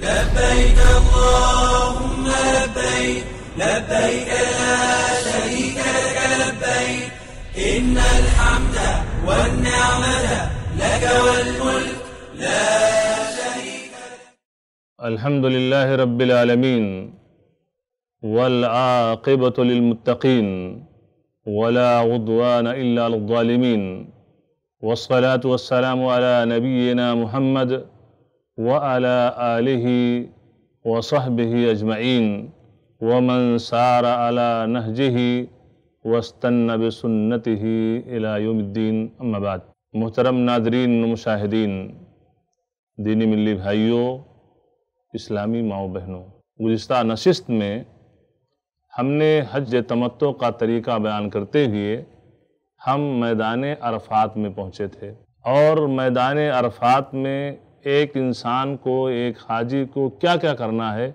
لبيك اللهم لبيك لبيك لا شريك لك لبيك إن الحمد والنعمة لك والملك لا شريك لك الحمد لله رب العالمين والعاقبة للمتقين ولا عدوان إلا للظالمين والصلاة والسلام على نبينا محمد وعلى آله وصحبه أجمعين ومن سار على نهجه वस्तन बसन्नत ही इलायुद्दीन अम्माबाद मोहतरम नादरीन मुशाहिदीन दीनी मिली भाइयों इस्लामी माओ बहनों गुज्त नशस्त में हमने हज तमत्तो का तरीका बयान करते हुए हम मैदान अरफात में पहुँचे थे और मैदान अरफात में एक इंसान को एक हाजी को क्या क्या करना है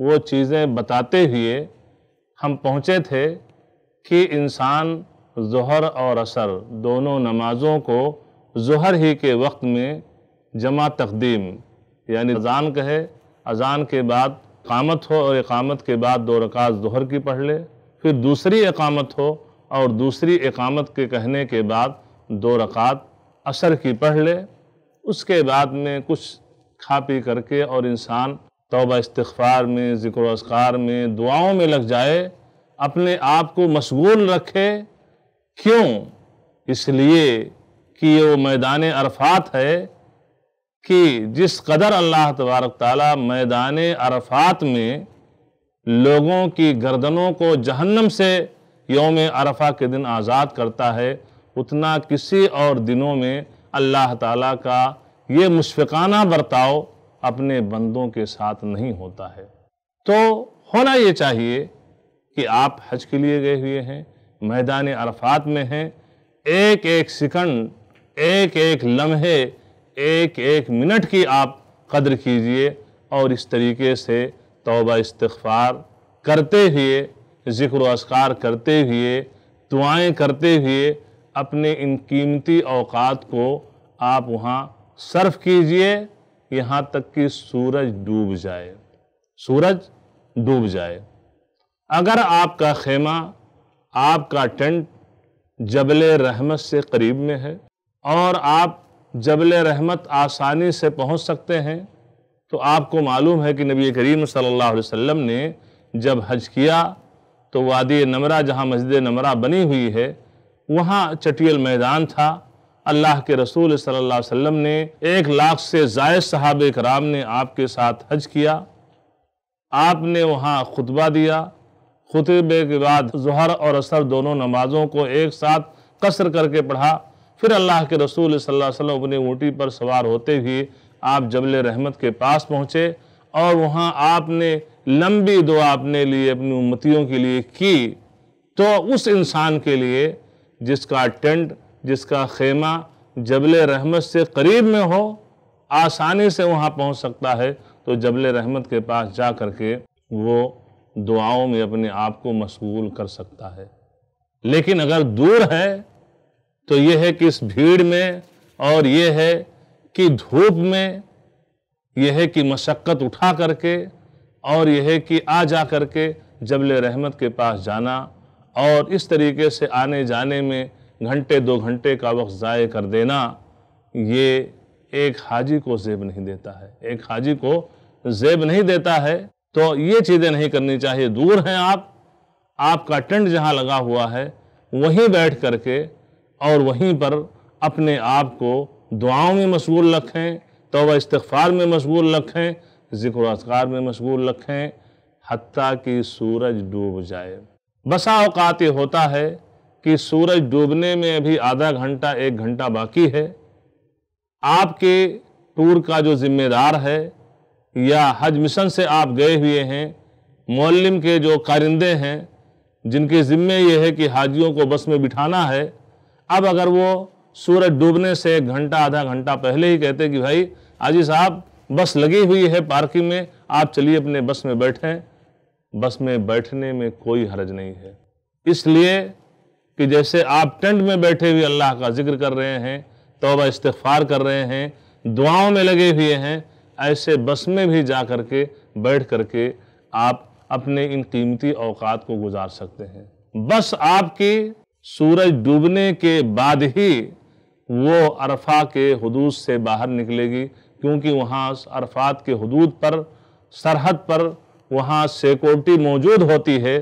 वो चीज़ें बताते हुए हम पहुँचे थे कि इंसान जहर और असर दोनों नमाज़ों को जहर ही के वक्त में जमा तकदीम यानी अजान कहे अजान के बाद कामत हो और इकामत के बाद दो रकात जहर की पढ़ ले फिर दूसरी इकामत हो और दूसरी इकामत के कहने के बाद दो रकात असर की पढ़ ले उसके बाद में कुछ खा पी करके और इंसान तोबा इस्तफ़ार में ज़िक्र असकार में दुआओं में लग जाए अपने आप को मशगूल रखे क्यों इसलिए कि ये वो मैदान अरफात है कि जिस कदर अल्लाह तबारक ताली मैदान अरफात में लोगों की गर्दनों को जहन्नम से योम अरफा के दिन आज़ाद करता है उतना किसी और दिनों में अल्लाह ताला का ये मुशफ़ाना बर्ताव अपने बंदों के साथ नहीं होता है तो होना ये चाहिए कि आप हज के लिए गए हुए हैं मैदान अरफात में हैं एक एक सेकंड एक एक लम्हे एक एक मिनट की आप कदर कीजिए और इस तरीके से तोबा इस्तफ़ार करते हुए ज़िक्र असकार करते हुए दुआएं करते हुए अपने इन कीमती अवकात को आप वहाँ सर्फ कीजिए यहाँ तक कि सूरज डूब जाए सूरज डूब जाए अगर आपका खेमा आपका टेंट जबल रहमत से करीब में है और आप जबल रहमत आसानी से पहुंच सकते हैं तो आपको मालूम है कि नबी करीम सल्लल्लाहु अलैहि वसल्लम ने जब हज किया तो वादी नमरा जहां मस्जिद नमरा बनी हुई है वहाँ चटियल मैदान था अल्लाह के रसूल सल्लल्लाहु अलैहि वसल्लम ने एक लाख से जायद साहब कराम ने आपके साथ हज किया आपने वहाँ खुतबा दिया खुतबे के बाद जहर और असर दोनों नमाजों को एक साथ कसर करके पढ़ा फिर अल्लाह के रसूल सल्लल्लाहु अलैहि वसल्लम अपनी ऊँटी पर सवार होते हुए आप जबल रहमत के पास पहुँचे और वहाँ आपने लंबी दुआ अपने लिए अपनी उम्मतियों के लिए की तो उस इंसान के लिए जिसका टेंट जिसका खेमा जबल रहमत से करीब में हो आसानी से वहाँ पहुँच सकता है तो जबल रहमत के पास जा कर के वो दुआओं में अपने आप को मशगूल कर सकता है लेकिन अगर दूर है तो यह है कि इस भीड़ में और यह है कि धूप में यह है कि मशक्क़त उठा करके और यह है कि आ जा करके जबल रहमत के पास जाना और इस तरीके से आने जाने में घंटे दो घंटे का वक्त ज़ाय कर देना ये एक हाजी को जेब नहीं देता है एक हाजी को जेब नहीं देता है तो ये चीज़ें नहीं करनी चाहिए दूर हैं आप आपका टेंट जहाँ लगा हुआ है वहीं बैठ करके और वहीं पर अपने आप को दुआओं में मशगूल रखें तोबा इस्तफ़ार में मशगूल रखें ज़िक्र असगार में मशगूल रखें हती कि सूरज डूब जाए बसा ये होता है कि सूरज डूबने में अभी आधा घंटा एक घंटा बाकी है आपके टूर का जो ज़िम्मेदार है या हज मिशन से आप गए हुए हैं मौलम के जो कारिंदे हैं जिनके ज़िम्मे ये है कि हाजियों को बस में बिठाना है अब अगर वो सूरज डूबने से एक घंटा आधा घंटा पहले ही कहते कि भाई हाजी साहब बस लगी हुई है पार्किंग में आप चलिए अपने बस में बैठें बस में बैठने में कोई हरज नहीं है इसलिए कि जैसे आप टेंट में बैठे हुए अल्लाह का जिक्र कर रहे हैं तोबा इस्तफार कर रहे हैं दुआओं में लगे हुए हैं ऐसे बस में भी जा कर के बैठ कर के आप अपने इन कीमती अवकात को गुजार सकते हैं बस आपकी सूरज डूबने के बाद ही वो अरफा के हदूद से बाहर निकलेगी क्योंकि वहाँ अरफात के हदूद पर सरहद पर वहाँ सिक्योरिटी मौजूद होती है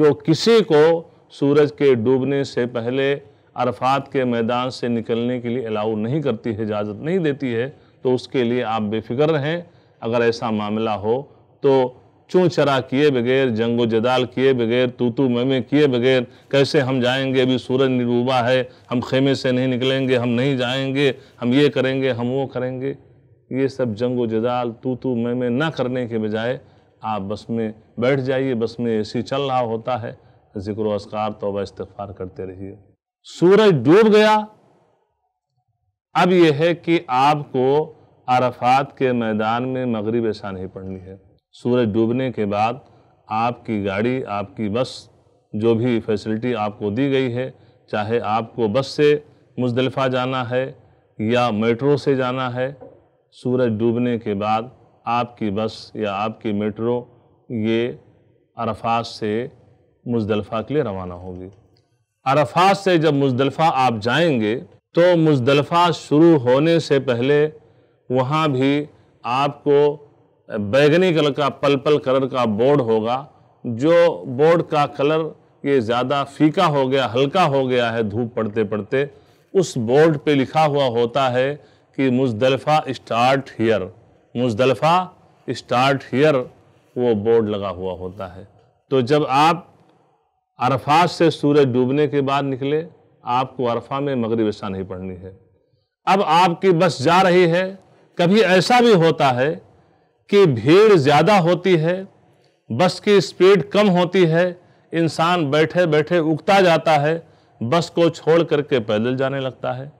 जो किसी को सूरज के डूबने से पहले अरफात के मैदान से निकलने के लिए अलाउ नहीं करती है इजाज़त नहीं देती है तो उसके लिए आप बेफिक्र रहें अगर ऐसा मामला हो तो चूँ चरा किए बगैर जंगो जदाल किए बगैर तूतू मेमे किए बगैर कैसे हम जाएंगे अभी सूरज निरूबा है हम खेमे से नहीं निकलेंगे हम नहीं जाएंगे हम ये करेंगे हम वो करेंगे ये सब जंगो जदाल तूतू मेमे ना करने के बजाय आप बस में बैठ जाइए बस में ए चल रहा होता है जिक्र असकार तोबा इस्तफार करते रहिए सूरज डूब गया अब यह है कि आपको अरफात के मैदान में मगरब ऐसा नहीं पड़नी है सूरज डूबने के बाद आपकी गाड़ी आपकी बस जो भी फैसिलिटी आपको दी गई है चाहे आपको बस से मुजदलफ़ा जाना है या मेट्रो से जाना है सूरज डूबने के बाद आपकी बस या आपकी मेट्रो ये अरफात से मुजदलफ़ा के लिए रवाना होगी अरफात से जब मुजदलफ़ा आप जाएंगे तो मुजदलफ़ा शुरू होने से पहले वहाँ भी आपको बैगनी कलर का पलपल कलर का बोर्ड होगा जो बोर्ड का कलर ये ज़्यादा फीका हो गया हल्का हो गया है धूप पड़ते पड़ते उस बोर्ड पे लिखा हुआ होता है कि Muzdalifah start here Muzdalifah start here वो बोर्ड लगा हुआ होता है तो जब आप अरफात से सूरज डूबने के बाद निकले आपको अरफा में मगरब ऐसा नहीं पढ़नी है अब आपकी बस जा रही है कभी ऐसा भी होता है कि भीड़ ज़्यादा होती है बस की स्पीड कम होती है इंसान बैठे बैठे उगता जाता है बस को छोड़ करके पैदल जाने लगता है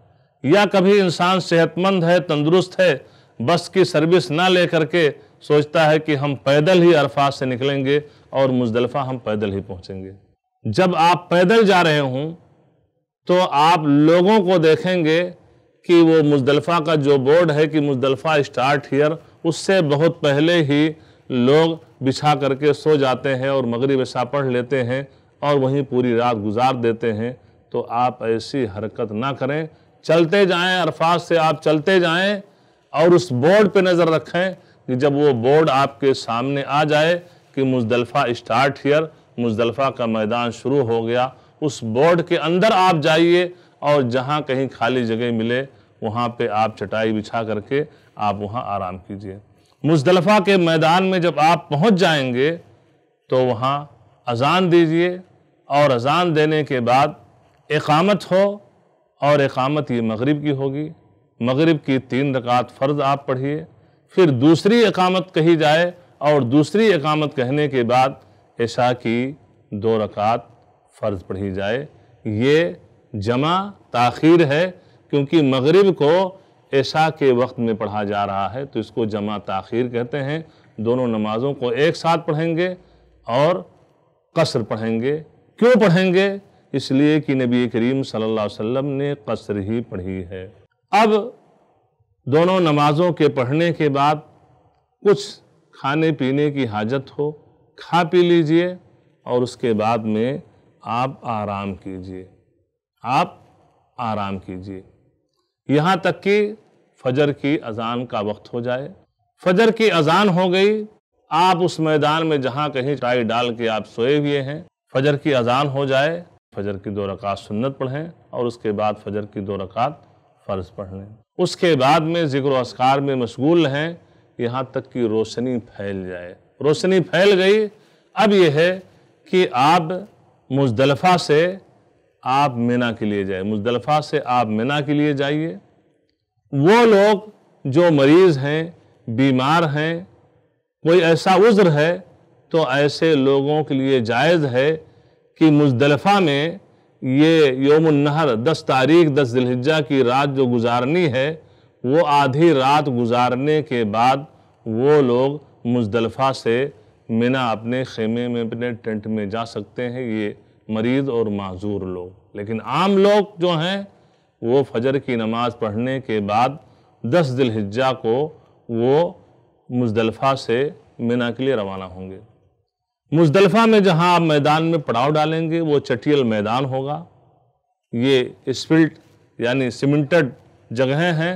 या कभी इंसान सेहतमंद है तंदुरुस्त है बस की सर्विस ना ले करके सोचता है कि हम पैदल ही अरफात से निकलेंगे और मुजदलफ़ा हम पैदल ही पहुंचेंगे जब आप पैदल जा रहे हों तो आप लोगों को देखेंगे कि वो मुजदलफ़ा का जो बोर्ड है कि मुजदलफ़ा स्टार्ट हियर उससे बहुत पहले ही लोग बिछा करके सो जाते हैं और मगरब ऐसा पढ़ लेते हैं और वहीं पूरी रात गुजार देते हैं तो आप ऐसी हरकत ना करें चलते जाएं अरफात से आप चलते जाएं और उस बोर्ड पे नज़र रखें कि जब वो बोर्ड आपके सामने आ जाए कि मुजदलफ़ा स्टार्ट हियर मुजदलफ़ा का मैदान शुरू हो गया उस बोर्ड के अंदर आप जाइए और जहाँ कहीं खाली जगह मिले वहाँ पे आप चटाई बिछा करके आप वहाँ आराम कीजिए मुजदलफ़ा के मैदान में जब आप पहुँच जाएंगे तो वहाँ अजान दीजिए और अजान देने के बाद एकामत हो और एकामत ये मगरिब की होगी मगरिब की तीन रकात फ़र्ज़ आप पढ़िए फिर दूसरी अकामत कही जाए और दूसरी अकामत कहने के बाद ऐशा की दो रकात फ़र्ज़ पढ़ी जाए ये जमा ताखीर है क्योंकि मगरिब को ऐशा के वक्त में पढ़ा जा रहा है तो इसको जमा ताखीर कहते हैं दोनों नमाज़ों को एक साथ पढ़ेंगे और कसर पढ़ेंगे क्यों पढ़ेंगे इसलिए कि नबी करीम सल्लल्लाहु अलैहि वसल्लम ने कसर ही पढ़ी है अब दोनों नमाज़ों के पढ़ने के बाद कुछ खाने पीने की हाजत हो खा पी लीजिए और उसके बाद में आप आराम कीजिए आप आराम कीजिए यहाँ तक कि फजर की अजान का वक्त हो जाए फजर की अजान हो गई आप उस मैदान में जहाँ कहीं चाय डाल के आप सोए हुए हैं फजर की अजान हो जाए फजर की दो रकात सुन्नत पढ़ें और उसके बाद फजर की दो रकात फ़र्ज़ पढ़ लें उसके बाद में ज़िक्र असकार में मशगूल हैं यहाँ तक कि रोशनी फैल जाए रोशनी फैल गई अब यह है कि आप मुजदलफ़ा से आप मिना के लिए जाए मुजदलफ़ा से आप मिना के लिए जाइए वो लोग जो मरीज़ हैं बीमार हैं कोई ऐसा उज़्र है तो ऐसे लोगों के लिए जायज़ है कि मुजदलफ़ा में ये योम नहर दस तारीख दस दिलहिजा की रात जो गुजारनी है वो आधी रात गुजारने के बाद वो लोग मुजदलफ़ा से मिना अपने खेमे में अपने टेंट में जा सकते हैं ये मरीज़ और माजूर लोग लेकिन आम लोग जो हैं वो फजर की नमाज़ पढ़ने के बाद दस दिलहिजा को वो मुजदलफ़ा से मिना के लिए रवाना होंगे मुजदलफा में जहां आप मैदान में पड़ाव डालेंगे वो चटियल मैदान होगा ये स्पिल्ट यानी सीमेंटेड जगहें हैं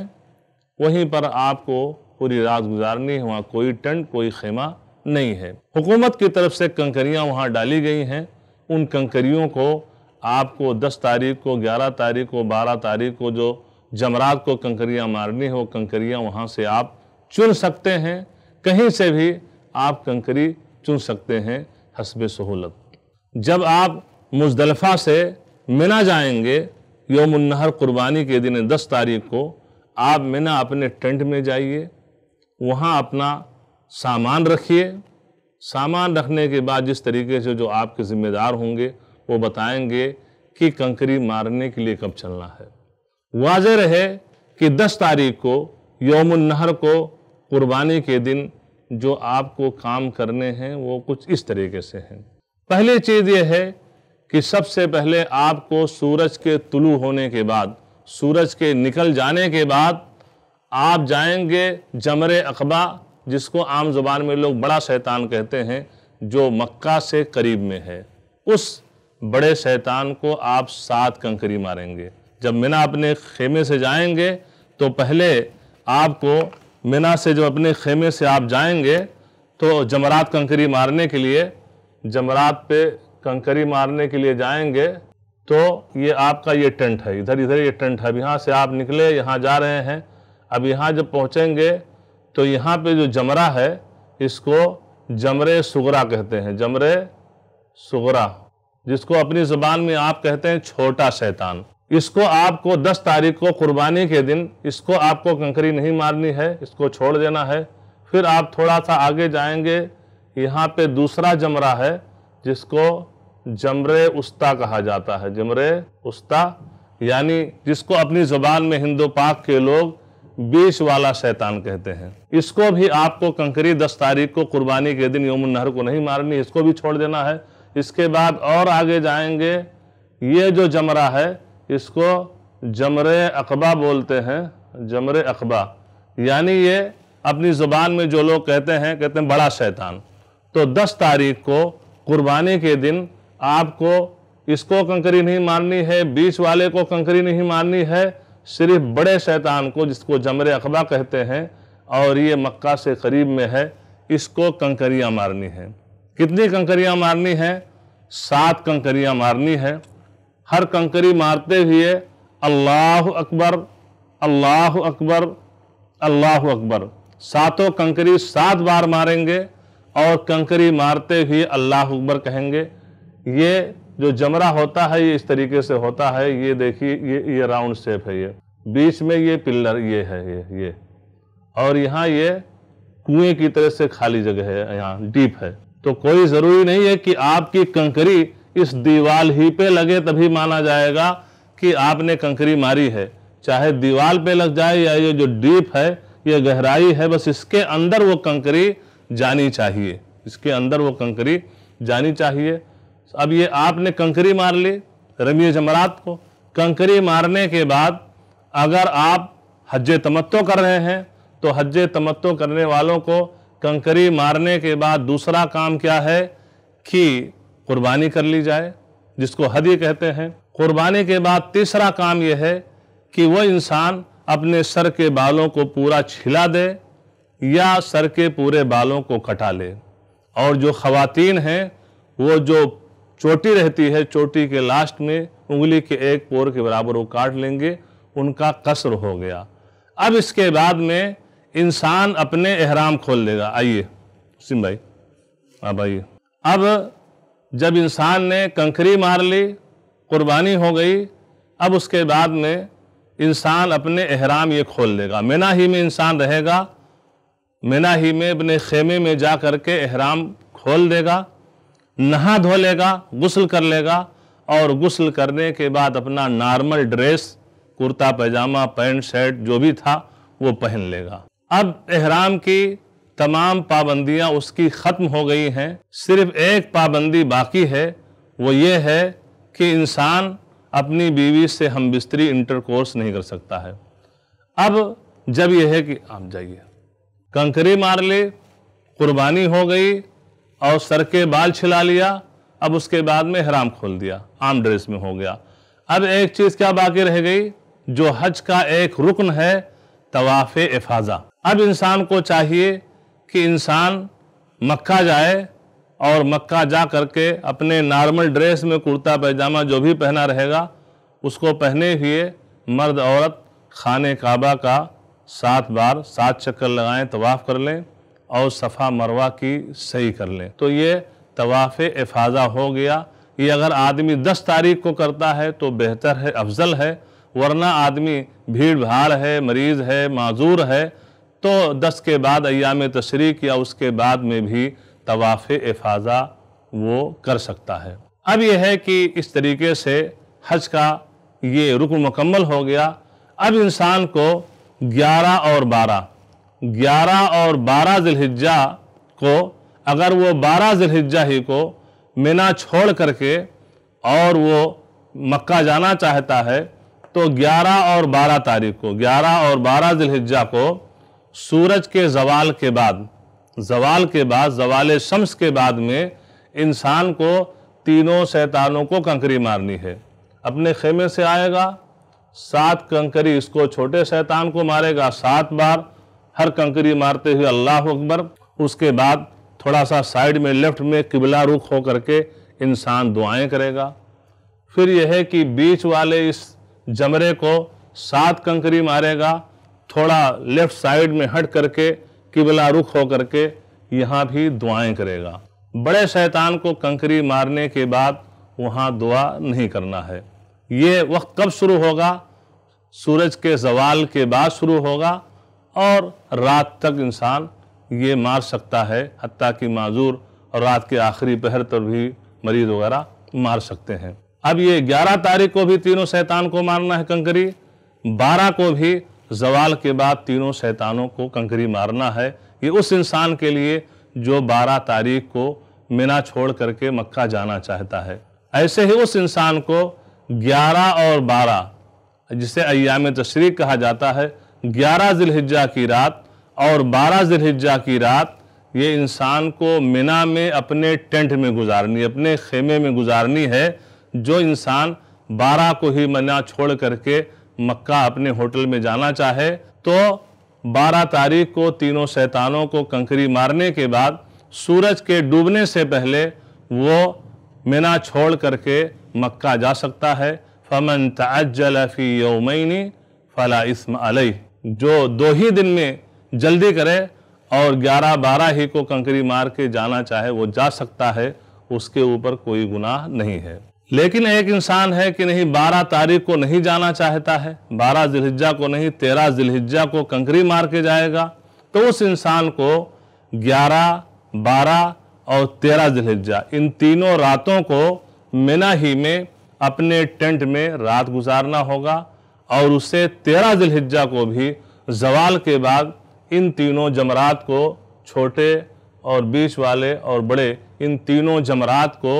वहीं पर आपको पूरी रात गुजारनी है वहाँ कोई टेंट कोई खेमा नहीं है हुकूमत की तरफ से कंकरियाँ वहाँ डाली गई हैं उन कंकरियों को आपको 10 तारीख को 11 तारीख को 12 तारीख को जो जमरात को कंकरियाँ मारनी है वो कंकरियाँ वहाँ से आप चुन सकते हैं कहीं से भी आप कंकरी चुन सकते हैं हसब सहूलत जब आप मुजदलफ़ा से मिना जाएंगे योमनहर कुर्बानी के दिन दस तारीख को आप मिना अपने टेंट में जाइए वहाँ अपना सामान रखिए सामान रखने के बाद जिस तरीके से जो आपके ज़िम्मेदार होंगे वो बताएंगे कि कंकरी मारने के लिए कब चलना है वाज रहे कि 10 तारीख को यौम नहर को कुर्बानी के दिन जो आपको काम करने हैं वो कुछ इस तरीके से हैं पहली चीज़ ये है कि सबसे पहले आपको सूरज के तुलू होने के बाद सूरज के निकल जाने के बाद आप जाएंगे जमर अकबा जिसको आम जुबान में लोग बड़ा शैतान कहते हैं जो मक्का से करीब में है उस बड़े शैतान को आप सात कंकरी मारेंगे जब मिना अपने खेमे से जाएंगे तो पहले आपको मिना से जब अपने खेमे से आप जाएंगे तो जमरात कंकरी मारने के लिए जमरात पे कंकरी मारने के लिए जाएंगे तो ये आपका ये टेंट है इधर इधर ये टेंट है अब यहाँ से आप निकले यहाँ जा रहे हैं अब यहाँ जब पहुँचेंगे तो यहाँ पे जो जमरा है इसको जमरे सुगरा कहते हैं जमरे सुगरा जिसको अपनी ज़बान में आप कहते हैं छोटा शैतान इसको आपको 10 तारीख को कुर्बानी के दिन इसको आपको कंकरी नहीं मारनी है इसको छोड़ देना है फिर आप थोड़ा सा आगे जाएंगे यहाँ पे दूसरा जमरा है जिसको जमरे उस्ता कहा जाता है जमरे उस्ता यानी जिसको अपनी ज़ुबान में हिंदू पाक के लोग बीच वाला शैतान कहते हैं इसको भी आपको कंकरी दस तारीख को कुर्बानी के दिन यमुन नहर को नहीं मारनी इसको भी छोड़ देना है इसके बाद और आगे जाएंगे ये जो जमरा है इसको जमर अकबा बोलते हैं जमर अकबा यानी ये अपनी ज़ुबान में जो लोग कहते हैं कहते हैं बड़ा शैतान तो 10 तारीख को कुर्बानी के दिन आपको इसको कंकरी नहीं मारनी है बीच वाले को कंकरी नहीं मारनी है सिर्फ बड़े शैतान को जिसको जमर अकबा कहते हैं और ये मक्का से करीब में है इसको कंकरियाँ मारनी है कितनी कंकरियाँ मारनी है सात कंकरियाँ मारनी है हर कंकरी मारते हुए अल्लाह अकबर अल्लाह अकबर अल्लाह अकबर सातों कंकरी सात बार मारेंगे और कंकरी मारते हुए अल्लाह अकबर कहेंगे ये जो जमरा होता है ये इस तरीके से होता है ये देखिए ये ये राउंड शेप है ये बीच में ये पिल्लर ये है ये ये और यहाँ ये कुएं की तरह से खाली जगह है यहाँ डीप है तो कोई ज़रूरी नहीं है कि आपकी कंकरी इस दीवाल ही पे लगे तभी माना जाएगा कि आपने कंकरी मारी है चाहे दीवाल पे लग जाए या ये जो डीप है ये गहराई है बस इसके अंदर वो कंकरी जानी चाहिए इसके अंदर वो कंकरी जानी चाहिए अब ये आपने कंकरी मार ली रमी जमरात को कंकरी मारने के बाद अगर आप हज तमत्तो कर रहे हैं तो हज तमत्तो करने वालों को कंकरी मारने के बाद दूसरा काम क्या है कि कुर्बानी कर ली जाए जिसको हदी कहते हैं कुर्बानी के बाद तीसरा काम यह है कि वह इंसान अपने सर के बालों को पूरा छिला दे या सर के पूरे बालों को कटा ले और जो ख़वातीन हैं वो जो चोटी रहती है चोटी के लास्ट में उंगली के एक पोर के बराबर वो काट लेंगे उनका कसर हो गया अब इसके बाद में इंसान अपने एहराम खोल लेगा आइए सिम भाई अब आइए अब जब इंसान ने कंकरी मार ली कुर्बानी हो गई अब उसके बाद में इंसान अपने अहराम ये खोल देगा मिना ही में इंसान रहेगा मिना ही में अपने खेमे में जा कर के अहराम खोल देगा नहा धो लेगा गुसल कर लेगा और गुसल करने के बाद अपना normal dress kurta pyjama pant shirt जो भी था वो पहन लेगा अब अहराम की तमाम पाबंदियां उसकी ख़त्म हो गई हैं सिर्फ एक पाबंदी बाकी है वो ये है कि इंसान अपनी बीवी से हम बिस्तरी इंटरकोर्स नहीं कर सकता है अब जब यह है कि आप जाइए कंकरी मार ले कुर्बानी हो गई और सर के बाल छिला लिया अब उसके बाद में हराम खोल दिया आम ड्रेस में हो गया अब एक चीज़ क्या बाकी रह गई जो हज का एक रुकन है तवाफ़ एफाजा अब इंसान को चाहिए कि इंसान मक्का जाए और मक्का जा करके अपने नॉर्मल ड्रेस में कुर्ता पैजामा जो भी पहना रहेगा उसको पहने हुए मर्द औरत खाने काबा का सात बार सात चक्कर लगाएं तवाफ़ कर लें और सफ़ा मरवा की सही कर लें तो ये तवाफ़ एफाजा हो गया ये अगर आदमी दस तारीख को करता है तो बेहतर है अफजल है वरना आदमी भीड़ भाड़ है मरीज़ है माजूर है तो दस के बाद अयाम तशरीक या उसके बाद में भी तवाफ़ एफाजा वो कर सकता है अब यह है कि इस तरीके से हज का ये रुकन मुकम्मल हो गया अब इंसान को 11 और 12 11 और 12 जिलहिजा को अगर वो 12 जिलहिजा ही को मिना छोड़ करके और वो मक्का जाना चाहता है तो 11 और 12 तारीख को 11 और 12 जिलहिजा को सूरज के जवाल के बाद जवाल के बाद जवाल शम्स के बाद में इंसान को तीनों शैतानों को कंकरी मारनी है अपने खेमे से आएगा सात कंकरी इसको छोटे शैतान को मारेगा सात बार हर कंकरी मारते हुए अल्लाह अकबर उसके बाद थोड़ा सा साइड में लेफ्ट में किबला रुख हो करके इंसान दुआएं करेगा फिर यह है कि बीच वाले इस जमरे को सात कंकरी मारेगा थोड़ा लेफ्ट साइड में हट करके किबला रुख हो करके यहाँ भी दुआएं करेगा बड़े शैतान को कंकरी मारने के बाद वहाँ दुआ नहीं करना है ये वक्त कब शुरू होगा सूरज के जवाल के बाद शुरू होगा और रात तक इंसान ये मार सकता है हती कि माजूर और रात के आखिरी पहर पर भी मरीज वगैरह मार सकते हैं अब ये 11 तारीख को भी तीनों शैतान को मारना है कंकरी 12 को भी जवाल के बाद तीनों शैतानों को कंकरी मारना है ये उस इंसान के लिए जो 12 तारीख को मिना छोड़ करके मक्का जाना चाहता है ऐसे ही उस इंसान को 11 और 12 जिसे अयाम तशरी कहा जाता है 11 जिलहिजा की रात और 12 जिलहिजा की रात ये इंसान को मिना में अपने टेंट में गुजारनी अपने खेमे में गुजारनी है जो इंसान बारह को ही मना छोड़ करके मक्का अपने होटल में जाना चाहे तो 12 तारीख को तीनों शैतानों को कंकरी मारने के बाद सूरज के डूबने से पहले वो मिना छोड़ करके मक्का जा सकता है फमन फी योमैनी फ़ला इसम अलई जो दो ही दिन में जल्दी करे और 11-12 ही को कंकरी मार के जाना चाहे वो जा सकता है उसके ऊपर कोई गुनाह नहीं है लेकिन एक इंसान है कि नहीं बारह तारीख को नहीं जाना चाहता है बारह जिलहिजा को नहीं तेरह जिलहिजा को कंकरी मार के जाएगा तो उस इंसान को ग्यारह बारह और तेरह जिलहिजा इन तीनों रातों को मिना ही में अपने टेंट में रात गुजारना होगा और उसे तेरह जिलहिजा को भी जवाल के बाद इन तीनों जमरात को छोटे और बीच वाले और बड़े इन तीनों जमरात को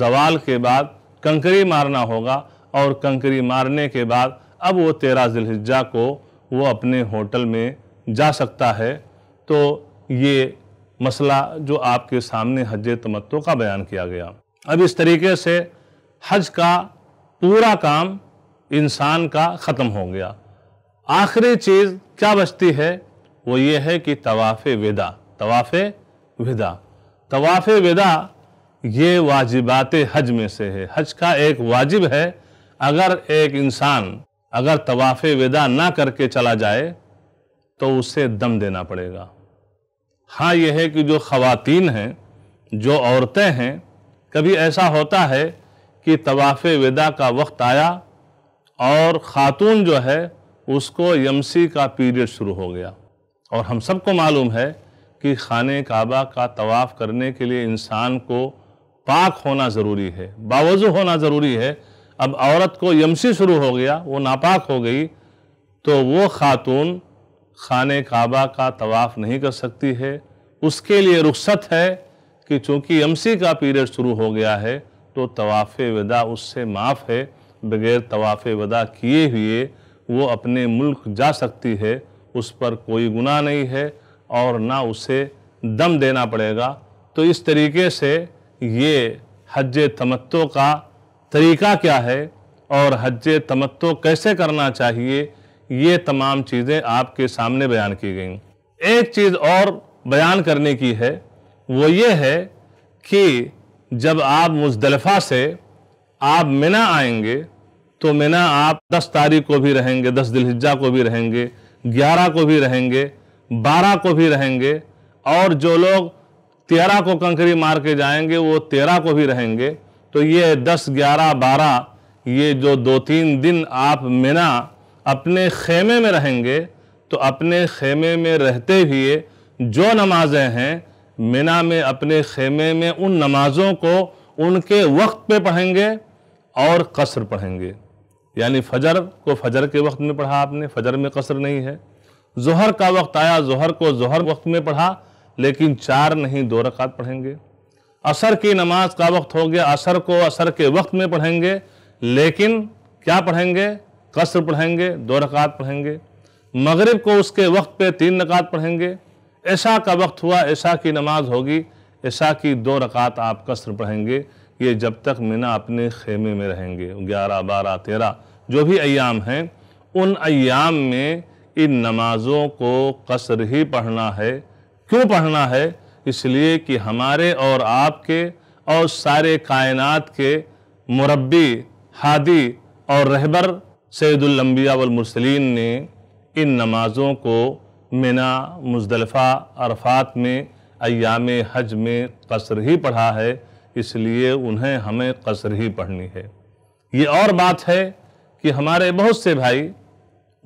जवाल के बाद कंकरी मारना होगा और कंकरी मारने के बाद अब वो तेरह जिलहिजा को वो अपने होटल में जा सकता है तो ये मसला जो आपके सामने हज तमत्तो का बयान किया गया अब इस तरीके से हज का पूरा काम इंसान का ख़त्म हो गया आखिरी चीज़ क्या बचती है वो ये है कि तवाफ़ विदा तवाफ़ विदा तवाफ़ विदा ये वाजिबात हज में से है हज का एक वाजिब है अगर एक इंसान अगर तवाफ़ विदा ना करके चला जाए तो उसे दम देना पड़ेगा हाँ यह है कि जो ख़वातीन हैं जो औरतें हैं कभी ऐसा होता है कि तवाफ़ विदा का वक्त आया और ख़ातून जो है उसको यमसी का पीरियड शुरू हो गया और हम सबको मालूम है कि खाने काबा का तवाफ़ करने के लिए इंसान को पाक होना ज़रूरी है बावजू होना ज़रूरी है अब औरत को यम शुरू हो गया वो नापाक हो गई तो वो ख़ातून खाने काबा का तवाफ़ नहीं कर सकती है उसके लिए रुख्सत है कि चूँकि यमसी का पीरियड शुरू हो गया है तो तवाफ़ वदा उससे माफ़ है बग़ैर तवाफ़ वदा किए हुए वो अपने मुल्क जा सकती है उस पर कोई गुनाह नहीं है और ना उसे दम देना पड़ेगा तो इस तरीके से ये हज तमत्तो का तरीका क्या है और हज तमत्तो कैसे करना चाहिए ये तमाम चीज़ें आपके सामने बयान की गई एक चीज़ और बयान करने की है वो ये है कि जब आप मुजदलफ़ा से आप मिना आएंगे तो मिना आप 10 तारीख को भी रहेंगे 10 दिलहिजा को भी रहेंगे 11 को भी रहेंगे 12 को भी रहेंगे और जो लोग तेरह को कंकरी मार के जाएंगे वो तेरह को भी रहेंगे तो ये दस ग्यारह बारह ये जो दो तीन दिन आप मिना अपने खेमे में रहेंगे तो अपने खेमे में रहते हुए जो नमाजें हैं मिना में अपने खेमे में उन नमाज़ों को उनके वक्त पे पढ़ेंगे और कसर पढ़ेंगे यानी फजर को फजर के वक्त में पढ़ा आपने फजर में कसर नहीं है जहर का वक्त आया जहर को जहर वक्त में पढ़ा लेकिन चार नहीं दो रकात पढ़ेंगे असर की नमाज का वक्त हो गया असर को असर के वक्त में पढ़ेंगे लेकिन क्या पढ़ेंगे कसर पढ़ेंगे दो रकात पढ़ेंगे मगरिब को उसके वक्त पे तीन रकात पढ़ेंगे ऐशा का वक्त हुआ ऐशा की नमाज होगी ऐशा की दो रकात आप कसर पढ़ेंगे ये जब तक मिना अपने खेमे में रहेंगे ग्यारह बारह तेरह जो भी अयाम हैं उन अयाम में इन नमाज़ों को कसर ही पढ़ना है क्यों पढ़ना है इसलिए कि हमारे और आपके और सारे कायनात के मुरबी हादी और रहबर सैदुल्लम्बिया वलमरसलिन ने इन नमाज़ों को मिना मुजदलफ़ा अरफात में अयाम हज में कसर ही पढ़ा है इसलिए उन्हें हमें कसर ही पढ़नी है ये और बात है कि हमारे बहुत से भाई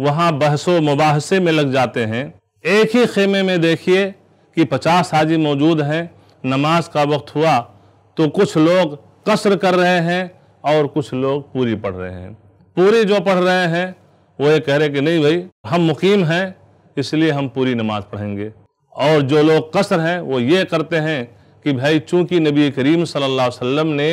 वहाँ बहसो मुबासे में लग जाते हैं एक ही खेमे में देखिए कि पचास हाजी मौजूद हैं नमाज का वक्त हुआ तो कुछ लोग कसर कर रहे हैं और कुछ लोग पूरी पढ़ रहे हैं पूरी जो पढ़ रहे हैं वो ये कह रहे कि नहीं भाई हम मुकीम हैं इसलिए हम पूरी नमाज पढ़ेंगे और जो लोग कसर हैं वो ये करते हैं कि भाई चूंकि नबी करीम सल्लल्लाहु अलैहि वसल्लम ने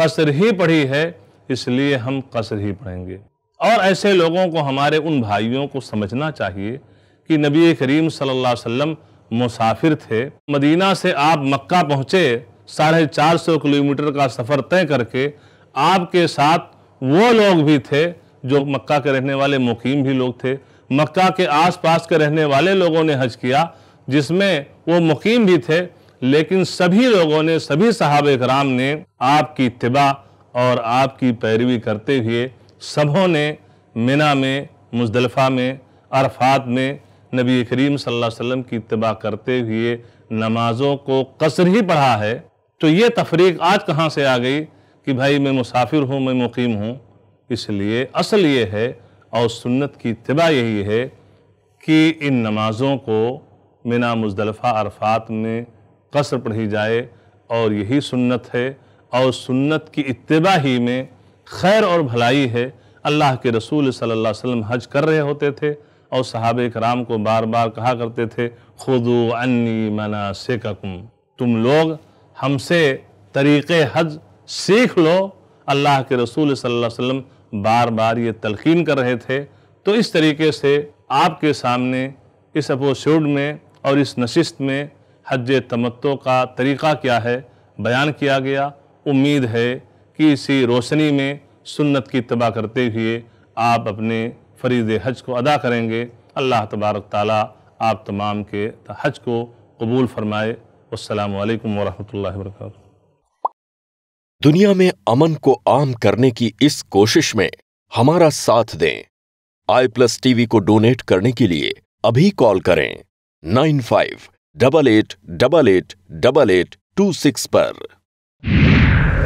कसर ही पढ़ी है इसलिए हम कसर ही पढ़ेंगे और ऐसे लोगों को हमारे उन भाइयों को समझना चाहिए कि नबी करीम सल्लल्लाहु अलैहि वसल्लम मुसाफिर थे मदीना से आप मक्का पहुँचे साढ़े चार सौ किलोमीटर का सफ़र तय करके आपके साथ वो लोग भी थे जो मक्का के रहने वाले मुकीम भी लोग थे मक्का के आसपास के रहने वाले लोगों ने हज किया जिसमें वो मुकीम भी थे लेकिन सभी लोगों ने सभी साहब कराम ने आपकी इतबा और आपकी पैरवी करते हुए सबों ने मिना में मुजलफा में अरफात में नबी करीम सल्लल्लाहु अलैहि वसल्लम की इतबा करते हुए नमाज़ों को कसर ही पढ़ा है तो ये तफरीक आज कहाँ से आ गई कि भाई मैं मुसाफिर हूँ मैं मुकीम हूँ इसलिए असल ये है और सुन्नत की इतबा यही है कि इन नमाज़ों को मिना मुजदलफ़ा अरफात में कसर पढ़ी जाए और यही सुन्नत है और सुन्नत की इतबा ही में खैर और भलाई है अल्लाह के रसूल सल्लल्लाहु अलैहि वसल्लम हज कर रहे होते थे और सहाब कराम को बार बार कहा करते थे खुद अन्नी मना सेककुम तुम लोग हमसे तरीक़ हज सीख लो अल्लाह के रसूल सल्लल्लाहु अलैहि वसल्लम बार बार ये तलखीन कर रहे थे तो इस तरीके से आपके सामने इस अपोशूड में और इस नशिस्त में हज तमत्तों का तरीक़ा क्या है बयान किया गया उम्मीद है कि इसी रोशनी में सुन्नत की तबाह करते हुए आप अपने फरीज हज को अदा करेंगे अल्लाह तबारक ताली आप तमाम के हज को कबूल फरमाए असलकम वरहमल वर्क दुनिया में अमन को आम करने की इस कोशिश में हमारा साथ दें आई प्लस टीवी को डोनेट करने के लिए अभी कॉल करें nine five double eight double eight double eight two six पर